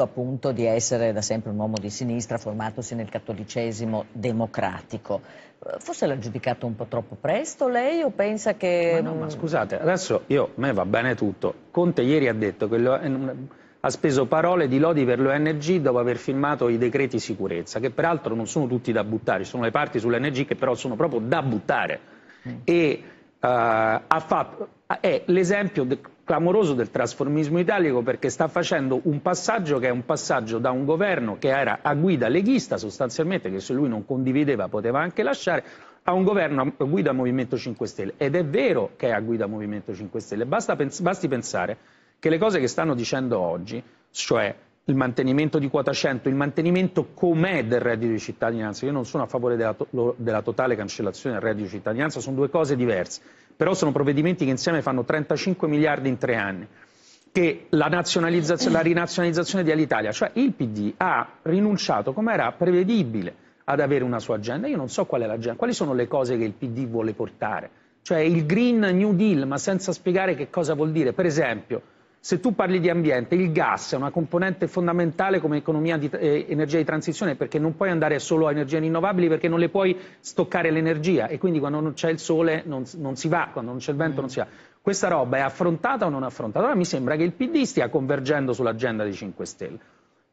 fatto appunto di essere da sempre un uomo di sinistra formatosi nel cattolicesimo democratico. Eh, forse l'ha giudicato un po' troppo presto lei o pensa che... Ma no, ma scusate, adesso io, a me va bene tutto. Conte ieri ha detto che lo, eh, ha speso parole di lodi per l'ONG dopo aver firmato i decreti sicurezza, che peraltro non sono tutti da buttare, sono le parti sull'ONG che però sono proprio da buttare. Mm. E, uh, fatto, è l'esempio clamoroso del trasformismo italico perché sta facendo un passaggio che è un passaggio da un governo che era a guida leghista sostanzialmente, che se lui non condivideva poteva anche lasciare, a un governo a guida Movimento 5 Stelle. Ed è vero che è a guida Movimento 5 Stelle, Basta pens basti pensare che le cose che stanno dicendo oggi, cioè il mantenimento di quota 100, il mantenimento com'è del reddito di cittadinanza. Io non sono a favore della, to della, totale cancellazione del reddito di cittadinanza, sono due cose diverse però sono provvedimenti che insieme fanno 35 miliardi in tre anni, che la, la rinazionalizzazione di Alitalia, cioè il PD ha rinunciato, come era prevedibile, ad avere una sua agenda. Io non so qual è l'agenda, quali sono le cose che il PD vuole portare, cioè il Green New Deal, ma senza spiegare che cosa vuol dire. Per esempio, se tu parli di ambiente, il gas è una componente fondamentale come economia di eh, energia di transizione perché non puoi andare solo a energie rinnovabili perché non le puoi stoccare l'energia e quindi quando non c'è il sole non, non si va, quando non c'è il vento mm. non si va. Questa roba è affrontata o non affrontata? Allora mi sembra che il PD stia convergendo sull'agenda dei 5 Stelle.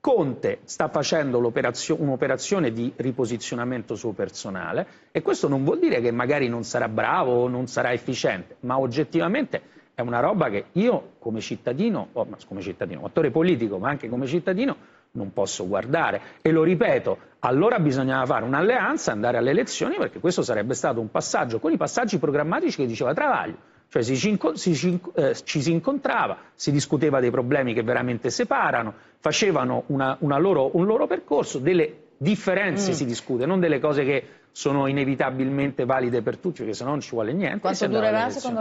Conte sta facendo un'operazione di riposizionamento suo personale e questo non vuol dire che magari non sarà bravo o non sarà efficiente, ma oggettivamente è una roba che io come cittadino, oh, come cittadino, attore politico, ma anche come cittadino, non posso guardare. E lo ripeto, allora bisognava fare un'alleanza, andare alle elezioni, perché questo sarebbe stato un passaggio con i passaggi programmatici che diceva Travaglio. Cioè si, ci, si, eh, ci, si incontrava, si discuteva dei problemi che veramente separano, facevano una, una loro, un loro percorso, delle differenze mm. si discute, non delle cose che sono inevitabilmente valide per tutti, perché se no non ci vuole niente. Quanto durerà secondo